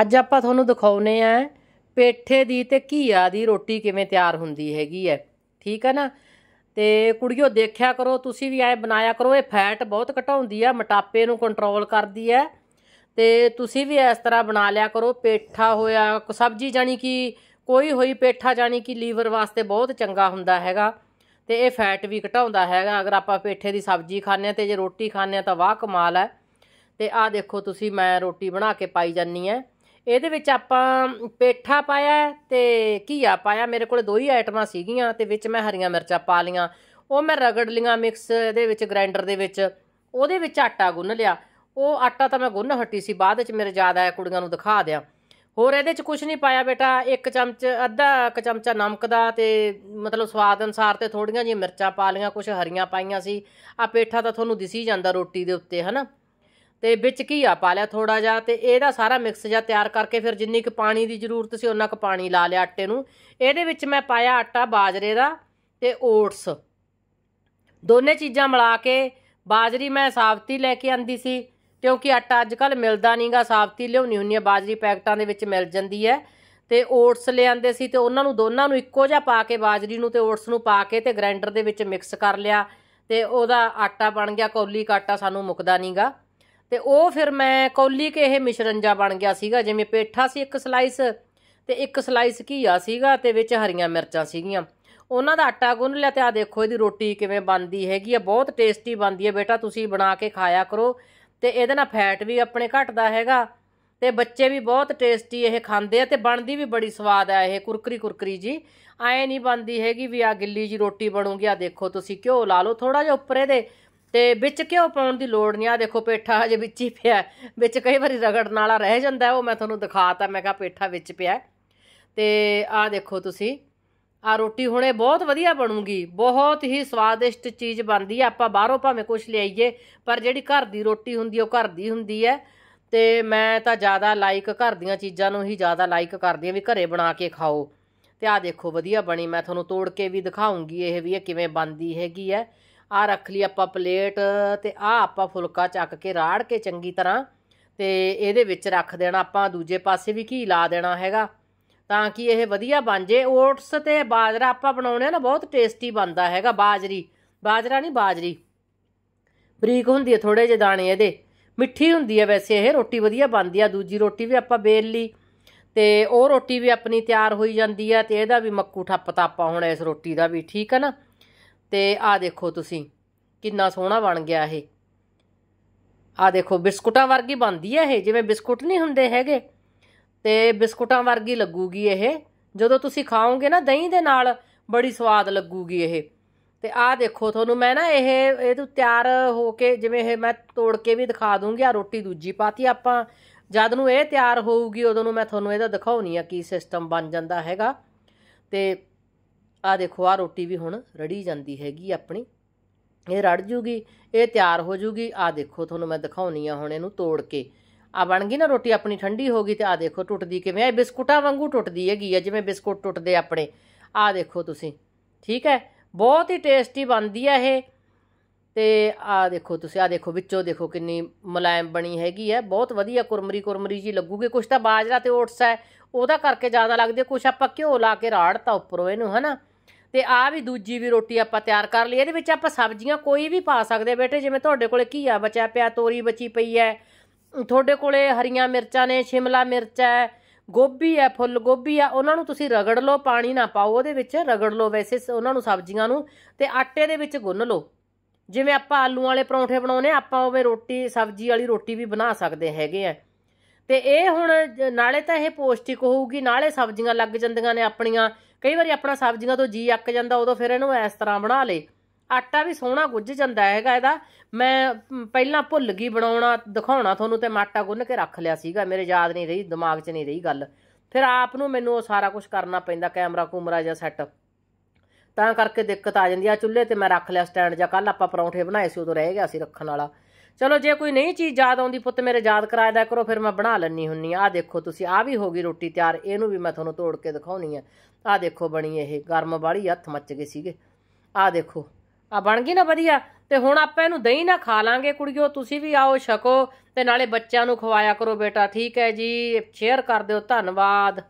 ਅੱਜ ਆਪਾਂ ਤੁਹਾਨੂੰ ਦਿਖਾਉਨੇ ਆ ਪੇਠੇ ਦੀ ਤੇ ਘੀਆ ਦੀ ਰੋਟੀ ਕਿਵੇਂ ਤਿਆਰ ਹੁੰਦੀ ਹੈਗੀ ਹੈ ਠੀਕ ਹੈ ਨਾ ਤੇ ਕੁੜੀਓ ਦੇਖਿਆ ਕਰੋ ਤੁਸੀਂ ਵੀ ਐ ਬਣਾਇਆ ਕਰੋ ਇਹ ਫੈਟ ਬਹੁਤ ਘਟਾਉਂਦੀ ਆ ਮੋਟਾਪੇ ਨੂੰ ਕੰਟਰੋਲ ਕਰਦੀ ਆ ਤੇ ਤੁਸੀਂ ਵੀ ਇਸ ਤਰ੍ਹਾਂ ਬਣਾ ਲਿਆ ਕਰੋ ਪੇਠਾ ਹੋਇਆ ਸਬਜ਼ੀ ਜਾਨੀ ਕਿ ਕੋਈ ਹੋਈ ਪੇਠਾ ਜਾਨੀ ਕਿ ਲੀਵਰ ਵਾਸਤੇ ਬਹੁਤ ਚੰਗਾ ਹੁੰਦਾ ਹੈਗਾ ਤੇ ਇਹ ਫੈਟ ਵੀ ਘਟਾਉਂਦਾ ਹੈਗਾ ਅਗਰ ਆਪਾਂ ਪੇਠੇ ਦੀ ਸਬਜ਼ੀ ਖਾਂਦੇ ਆ ਤੇ ਜੇ ਰੋਟੀ ਖਾਂਦੇ ਆ ਤਾਂ ਵਾਹ ਕਮਾਲ ਹੈ ਤੇ ਆ ਦੇਖੋ ਤੁਸੀਂ ਮੈਂ ਰੋਟੀ ਬਣਾ ਕੇ ਪਾਈ ਜਾਨੀ ਹੈ ਇਹਦੇ ਵਿੱਚ ਆਪਾਂ ਪੇਠਾ ਪਾਇਆ ਤੇ ਘੀਆ ਪਾਇਆ ਮੇਰੇ ਕੋਲ ਦੋ ਹੀ ਆਈਟਮਾਂ ਸੀਗੀਆਂ ਤੇ ਵਿੱਚ ਮੈਂ ਹਰੀਆਂ ਮਿਰਚਾਂ ਪਾ ਲੀਆਂ ਉਹ ਮੈਂ ਰਗੜ ਲੀਆਂ ਮਿਕਸ ਇਹਦੇ ਵਿੱਚ ਗ੍ਰਾਈਂਡਰ ਦੇ ਵਿੱਚ ਉਹਦੇ ਵਿੱਚ ਆਟਾ ਗੁੰਨ ਲਿਆ ਉਹ ਆਟਾ ਤਾਂ ਮੈਂ ਗੁੰਨ ਹੱਟੀ ਸੀ ਬਾਅਦ ਵਿੱਚ ਮੇਰੇ ਯਾਦ ਆਇਆ ਕੁੜੀਆਂ ਨੂੰ ਦਿਖਾ ਦਿਆ ਹੋਰ ਇਹਦੇ 'ਚ ਕੁਝ ਨਹੀਂ ਪਾਇਆ ਬੇਟਾ ਇੱਕ ਚਮਚ ਅੱਧਾ ਇੱਕ ਚਮਚਾ ਨਮਕ ਦਾ ਤੇ ਮਤਲਬ ਸਵਾਦ ਅਨਸਾਰ ਤੇ ਥੋੜੀਆਂ ਜਿਹੀਆਂ ਮਿਰਚਾਂ ਪਾ ਲੀਆਂ ਕੁਝ ਹਰੀਆਂ ਪਾਈਆਂ ਸੀ ਆ ਪੇਠਾ ਤਾਂ ਤੁਹਾਨੂੰ ਦਿਸੀ ਜਾਂਦਾ ਰੋਟੀ ਦੇ ਉੱਤੇ ਹਨਾ ਤੇ ਵਿੱਚ ਘੀਆ ਪਾ ਲਿਆ ਥੋੜਾ ਜਿਹਾ ਤੇ ਇਹਦਾ ਸਾਰਾ ਮਿਕਸ ਜਿਹਾ ਤਿਆਰ ਕਰਕੇ ਫਿਰ ਜਿੰਨੀ ਕੁ ਪਾਣੀ ਦੀ ਜ਼ਰੂਰਤ ਸੀ ਉਹਨਾਂ ਕੁ ਪਾਣੀ ਲਾ ਲਿਆ ਆਟੇ ਨੂੰ ਇਹਦੇ ਵਿੱਚ ਮੈਂ ਪਾਇਆ ਆਟਾ ਬਾਜਰੇ ਦਾ ਤੇ ਓਟਸ ਦੋਨੇ ਚੀਜ਼ਾਂ ਮਿਲਾ ਕੇ ਬਾਜਰੀ ਮੈਂ ਸਾਫਤੀ ਲੈ ਕੇ ਆਂਦੀ ਸੀ ਕਿਉਂਕਿ ਆਟਾ ਅੱਜ ਕੱਲ ਮਿਲਦਾ ਨਹੀਂਗਾ ਸਾਫਤੀ ਲਿਉਣੀ ਹੁੰਦੀ ਹੈ ਬਾਜਰੀ ਪੈਕਟਾਂ ਦੇ ਵਿੱਚ ਮਿਲ ਜਾਂਦੀ ਹੈ ਤੇ ਓਟਸ ਲਿਆਂਦੇ ਸੀ ਤੇ ਉਹਨਾਂ ਨੂੰ ਦੋਨਾਂ ਨੂੰ ਇੱਕੋ ਜਿਹਾ ਪਾ ਕੇ ਬਾਜਰੀ ਨੂੰ ਤੇ ਓਟਸ ਨੂੰ ਪਾ ਕੇ ਤੇ ਗ੍ਰਾਈਂਡਰ ਦੇ ਵਿੱਚ ਮਿਕਸ ਕਰ ਲਿਆ ਤੇ ਉਹਦਾ ਆਟਾ ਬਣ ਗਿਆ ਕੌਲੀ ਕਾਟਾ ਸਾਨੂੰ ਮੁਕਦਾ ਨਹੀਂਗਾ ਤੇ ਉਹ ਫਿਰ ਮੈਂ ਕੌਲੀ ਕੇ ਇਹ ਮਿਸ਼ਰਣ ਜਾ ਬਣ ਗਿਆ ਸੀਗਾ ਜਿਵੇਂ ਪੇਠਾ ਸੀ ਇੱਕ ਸਲਾਈਸ ਤੇ ਇੱਕ ਸਲਾਈਸ ਘੀਆ ਸੀਗਾ ਤੇ ਵਿੱਚ ਹਰੀਆਂ ਮਿਰਚਾਂ ਸੀਗੀਆਂ ਉਹਨਾਂ ਦਾ ਆਟਾ ਗੁੰਨ ਲਿਆ ਤੇ ਆ ਦੇਖੋ ਇਹਦੀ ਰੋਟੀ ਕਿਵੇਂ ਬਣਦੀ ਹੈਗੀ ਆ ਬਹੁਤ ਟੇਸਟੀ ਬਣਦੀ ਹੈ ਬੇਟਾ ਤੁਸੀਂ ਬਣਾ ਕੇ ਖਾਇਆ ਕਰੋ ਤੇ ਇਹਦੇ ਨਾਲ ਫੈਟ ਵੀ ਆਪਣੇ ਘਟਦਾ ਹੈਗਾ ਤੇ ਬੱਚੇ ਵੀ ਬਹੁਤ ਟੇਸਟੀ ਇਹ ਖਾਂਦੇ ਆ ਤੇ ਬਣਦੀ ਵੀ ਬੜੀ ਸਵਾਦ ਆ ਇਹ ਕੁਰਕਰੀ ਕੁਰਕਰੀ ਜੀ ਐ ਨਹੀਂ ਬਣਦੀ ਹੈਗੀ ਵੀ ਆ ਗਿੱਲੀ ਜੀ ਰੋਟੀ ਬਣੂਗੀ ਆ ਦੇਖੋ ਤੁਸੀਂ ਘਿਓ ਲਾ ਲਓ ਥੋੜਾ ਜਿਹਾ ਉੱਪਰ ਇਹਦੇ ਤੇ ਵਿੱਚ ਘਿਓ ਪਾਉਣ ਦੀ ਲੋੜ ਨਹੀਂ ਆ ਦੇਖੋ ਪੇਠਾ ਹਜੇ ਵਿੱਚ ਹੀ ਪਿਆ ਵਿੱਚ ਕਈ ਵਾਰੀ ਰਗੜਨ ਵਾਲਾ ਰਹਿ ਜਾਂਦਾ ਉਹ ਮੈਂ ਤੁਹਾਨੂੰ ਦਿਖਾਤਾ ਮੈਂ ਕਿਹਾ ਪੇਠਾ ਵਿੱਚ ਪਿਆ ਤੇ ਆ ਦੇਖੋ ਤੁਸੀਂ ਆ ਰੋਟੀ ਹੁਣੇ ਬਹੁਤ ਵਧੀਆ ਬਣੂਗੀ ਬਹੁਤ ਹੀ ਸਵਾਦਿਸ਼ਟ ਚੀਜ਼ ਬਣਦੀ ਆ ਆਪਾਂ ਬਾਹਰੋਂ ਭਾਵੇਂ ਕੁਝ ਲਿਆਈਏ ਪਰ ਜਿਹੜੀ ਘਰ ਦੀ ਰੋਟੀ ਹੁੰਦੀ ਉਹ ਘਰ ਦੀ ਹੁੰਦੀ ਹੈ ਤੇ ਮੈਂ ਤਾਂ ਜ਼ਿਆਦਾ ਲਾਈਕ ਘਰ ਦੀਆਂ ਚੀਜ਼ਾਂ ਨੂੰ ਹੀ ਜ਼ਿਆਦਾ ਲਾਈਕ ਕਰਦੀ ਆ ਵੀ ਘਰੇ ਬਣਾ ਕੇ ਖਾਓ ਤੇ ਆ ਦੇਖੋ ਵਧੀਆ ਬਣੀ ਮੈਂ ਤੁਹਾਨੂੰ ਤੋੜ ਕੇ ਵੀ ਦਿਖਾਉਂਗੀ ਇਹ ਵੀ ਕਿਵੇਂ ਬਣਦੀ ਹੈਗੀ ਹੈ ਆ ਰੱਖ ਲਈ ਆਪਾਂ ਪਲੇਟ ਤੇ ਆ ਆਪਾਂ ਫੁਲਕਾ ਚੱਕ ਕੇ ਰਾੜ ਕੇ ਚੰਗੀ ਤਰ੍ਹਾਂ ਤੇ ਇਹਦੇ ਵਿੱਚ ਰੱਖ ਦੇਣਾ ਆਪਾਂ ਦੂਜੇ ਪਾਸੇ ਵੀ ਘੀ ਲਾ ਦੇਣਾ ਹੈਗਾ ਤਾਂ ਕਿ ਇਹ ਵਧੀਆ ਬਣ ਜੇ ਓਟਸ ਤੇ ਬਾਜਰਾ ਆਪਾਂ ਬਣਾਉਣੇ ਨਾ ਬਹੁਤ ਟੇਸਟੀ ਬਣਦਾ ਹੈਗਾ ਬਾਜਰੀ ਬਾਜਰਾ ਨਹੀਂ ਬਾਜਰੀ ਬਰੀਕ ਹੁੰਦੀ ਹੈ ਥੋੜੇ ਜਿਹੇ ਦਾਣੇ ਇਹਦੇ ਮਿੱਠੀ ਹੁੰਦੀ ਹੈ ਵੈਸੇ ਇਹ ਰੋਟੀ ਵਧੀਆ ਬਣਦੀ ਆ ਦੂਜੀ ਰੋਟੀ ਵੀ ਆਪਾਂ ਬੇਲ ਲਈ ਤੇ ਉਹ ਰੋਟੀ ਵੀ ਆਪਣੀ ਤਿਆਰ ਹੋਈ ਜਾਂਦੀ ਆ ਤੇ ਇਹਦਾ ਵੀ ਮੱਕੂ ਠੱਪਤਾ ਆਪਾਂ ਹੁਣ ਇਸ ਰੋਟੀ ਦਾ ਵੀ ਠੀਕ ਹੈ ਨਾ ਤੇ ਆਹ ਦੇਖੋ ਤੁਸੀਂ ਕਿੰਨਾ ਸੋਹਣਾ ਬਣ ਗਿਆ ਇਹ ਆਹ ਦੇਖੋ ਬਿਸਕੁਟਾਂ ਵਰਗੀ ਬਣਦੀ ਹੈ ਇਹ ਜਿਵੇਂ ਬਿਸਕੁਟ ਨਹੀਂ ਹੁੰਦੇ ਹੈਗੇ ਤੇ ਬਿਸਕੁਟਾਂ ਵਰਗੀ ਲੱਗੂਗੀ ਇਹ ਜਦੋਂ ਤੁਸੀਂ ਖਾਓਗੇ ਨਾ ਦਹੀਂ ਦੇ ਨਾਲ ਬੜੀ ਸਵਾਦ ਲੱਗੂਗੀ ਇਹ ਤੇ ਆਹ ਦੇਖੋ ਤੁਹਾਨੂੰ ਮੈਂ ਨਾ ਇਹ ਇਹ ਤੋਂ ਤਿਆਰ ਹੋ ਕੇ ਜਿਵੇਂ ਇਹ ਮੈਂ ਤੋੜ ਕੇ ਵੀ ਦਿਖਾ ਦੂੰਗੀ ਆ ਰੋਟੀ ਦੂਜੀ ਪਾਤੀ ਆਪਾਂ ਜਦ ਨੂੰ ਇਹ ਤਿਆਰ ਹੋਊਗੀ ਉਦੋਂ ਨੂੰ ਮੈਂ ਤੁਹਾਨੂੰ ਇਹਦਾ ਦਿਖਾਉਣੀ ਆ ਕੀ ਸਿਸਟਮ ਬਣ ਜਾਂਦਾ ਹੈਗਾ ਤੇ ਆ ਦੇਖੋ ਆ ਰੋਟੀ ਵੀ ਹੁਣ ਰੜੀ ਜਾਂਦੀ ਹੈਗੀ ਆਪਣੀ ਇਹ ਰੜ ਜੂਗੀ ਇਹ ਤਿਆਰ ਹੋ ਜੂਗੀ ਆ ਦੇਖੋ ਤੁਹਾਨੂੰ ਮੈਂ ਦਿਖਾਉਣੀ ਆ ਹੁਣ ਇਹਨੂੰ ਤੋੜ ਕੇ ਆ ਬਣ ਗਈ ਨਾ ਰੋਟੀ ਆਪਣੀ ਠੰਡੀ ਹੋ ਗਈ ਤੇ ਆ ਦੇਖੋ ਟੁੱਟਦੀ ਕਿਵੇਂ ਆ ਬਿਸਕੁਟਾਂ ਵਾਂਗੂ ਟੁੱਟਦੀ ਹੈਗੀ ਆ ਜਿਵੇਂ ਬਿਸਕੁਟ ਟੁੱਟਦੇ ਆਪਣੇ ਆ ਦੇਖੋ ਤੁਸੀਂ ਠੀਕ ਹੈ ਬਹੁਤ ਹੀ ਟੇਸਟੀ ਬਣਦੀ ਆ ਇਹ ਤੇ ਆ ਦੇਖੋ ਤੁਸੀਂ ਆ ਦੇਖੋ ਵਿੱਚੋਂ ਦੇਖੋ ਕਿੰਨੀ ਮੁਲਾਇਮ ਬਣੀ ਹੈਗੀ ਹੈ ਬਹੁਤ ਵਧੀਆ ਕੁਰਮਰੀ ਕੁਰਮਰੀ ਜੀ ਲੱਗੂਗੀ ਕੁਛ ਤਾਂ ਬਾਜਰਾ ਤੇ ਓਟਸ ਹੈ ਉਹਦਾ ਕਰਕੇ ਜ਼ਿਆਦਾ ਲੱਗਦੇ ਕੁਛ ਆਪਾਂ ਘਿਓ ਲਾ ਕੇ ਰਾੜਤਾ ਉੱਪਰੋਂ ਇਹਨੂੰ ਹਨਾ ਤੇ ਆ ਵੀ ਦੂਜੀ ਵੀ ਰੋਟੀ ਆਪਾਂ ਤਿਆਰ ਕਰ ਲਈ ਇਹਦੇ ਵਿੱਚ ਆਪਾਂ ਸਬਜ਼ੀਆਂ ਕੋਈ ਵੀ ਪਾ ਸਕਦੇ ਬੇਟੇ ਜਿਵੇਂ ਤੁਹਾਡੇ ਕੋਲੇ ਘੀਆ ਬਚਿਆ ਪਿਆ ਤੋਰੀ ਬਚੀ ਪਈ ਹੈ ਤੁਹਾਡੇ ਕੋਲੇ ਹਰੀਆਂ ਮਿਰਚਾਂ ਨੇ ਸ਼ਿਮਲਾ ਮਿਰਚ ਹੈ ਗੋਭੀ ਹੈ ਫੁੱਲ ਗੋਭੀ ਆ ਉਹਨਾਂ ਨੂੰ ਤੁਸੀਂ ਰਗੜ ਲਓ ਪਾਣੀ ਨਾ ਪਾਓ ਉਹਦੇ ਵਿੱਚ ਰਗੜ ਲਓ ਵੈਸੇ ਉਹਨਾਂ ਨੂੰ ਸਬਜ਼ੀਆਂ ਨੂੰ ਤੇ ਆਟੇ ਦੇ ਵਿੱਚ ਗੁੰਨ ਲਓ ਜਿਵੇਂ ਆਪਾਂ ਆਲੂ ਵਾਲੇ ਪਰੌਂਠੇ ਬਣਾਉਨੇ ਆਪਾਂ ਉਹਵੇਂ ਰੋਟੀ ਸਬਜ਼ੀ ਵਾਲੀ ਰੋਟੀ ਵੀ ਬਣਾ ਸਕਦੇ ਹੈਗੇ ਆ ਤੇ ਇਹ ਹੁਣ ਨਾਲੇ ਤਾਂ ਇਹ ਪੋਸ਼ਟਿਕ ਹੋਊਗੀ ਨਾਲੇ ਸਬਜ਼ੀਆਂ ਲੱਗ ਜਾਂਦੀਆਂ ਨੇ ਆਪਣੀਆਂ ਕਈ ਵਾਰੀ ਆਪਣਾ ਸਬਜ਼ੀਆਂ ਤੋਂ ਜੀ ਅੱਕ ਜਾਂਦਾ ਉਦੋਂ ਫਿਰ ਇਹਨੂੰ ਇਸ ਤਰ੍ਹਾਂ ਬਣਾ ਲੇ ਆਟਾ ਵੀ ਸੋਹਣਾ ਗੁੱਝ ਜਾਂਦਾ ਹੈਗਾ ਇਹਦਾ ਮੈਂ ਪਹਿਲਾਂ ਭੁੱਲ ਗਈ ਬਣਾਉਣਾ ਦਿਖਾਉਣਾ ਤੁਹਾਨੂੰ ਤੇ ਮਾਟਾ ਆਟਾ ਗੁੰਨ ਕੇ ਰੱਖ ਲਿਆ ਸੀਗਾ ਮੇਰੇ ਯਾਦ ਨਹੀਂ ਰਹੀ ਦਿਮਾਗ 'ਚ ਨਹੀਂ ਰਹੀ ਗੱਲ ਫਿਰ ਆਪ ਨੂੰ ਮੈਨੂੰ ਉਹ ਸਾਰਾ ਕੁਝ ਕਰਨਾ ਪੈਂਦਾ ਕੈਮਰਾ ਕੂਮਰਾ ਜਾਂ ਸੈੱਟ ਤਾਂ ਕਰਕੇ ਦਿੱਕਤ ਆ ਜਾਂਦੀ ਆ ਚੁੱਲ੍ਹੇ ਤੇ ਮੈਂ ਰੱਖ ਲਿਆ ਸਟੈਂਡ ਜਾਂ ਕੱਲ ਆਪਾਂ ਪਰੌਂਠੇ ਬਣਾਏ ਸੀ ਉਦੋਂ ਰਹਿ ਗਿਆ ਸੀ ਰੱਖਣ ਵਾਲਾ ਚਲੋ ਜੇ ਕੋਈ ਨਹੀਂ ਚੀਜ਼ ਯਾਦ ਆਉਂਦੀ ਪੁੱਤ ਮੇਰੇ ਯਾਦ ਕਰਾਇਦਾ ਕਰੋ ਫਿਰ ਮੈਂ ਬਣਾ ਲੈਣੀ ਹੁੰਨੀ ਆ ਦੇਖੋ ਤੁਸੀਂ ਆ ਵੀ ਹੋ ਗਈ ਰੋਟੀ ਤਿਆਰ ਇਹਨੂੰ ਵੀ ਮੈਂ ਤੁਹਾਨੂੰ ਤੋੜ ਕੇ ਦਿਖਾਉਣੀ ਆ ਆ ਦੇਖੋ ਬਣੀ ਇਹ ਗਰਮ ਵਾਲੀ ਹੱਥ ਮੱਚ ਗਏ ਸੀਗੇ ਆ ਦੇਖੋ ਆ ਬਣ ਗਈ ਨਾ ਵਧੀਆ ਤੇ ਹੁਣ ਆਪਾਂ ਇਹਨੂੰ ਦਹੀਂ ਨਾਲ ਖਾ ਲਾਂਗੇ ਕੁੜੀਓ ਤੁਸੀਂ ਵੀ ਆਓ ਛਕੋ ਤੇ ਨਾਲੇ ਬੱਚਿਆਂ ਨੂੰ ਖਵਾਇਆ ਕਰੋ ਬੇਟਾ ਠੀਕ ਹੈ ਜੀ ਸ਼ੇਅਰ ਕਰ ਦਿਓ ਧੰਨਵਾਦ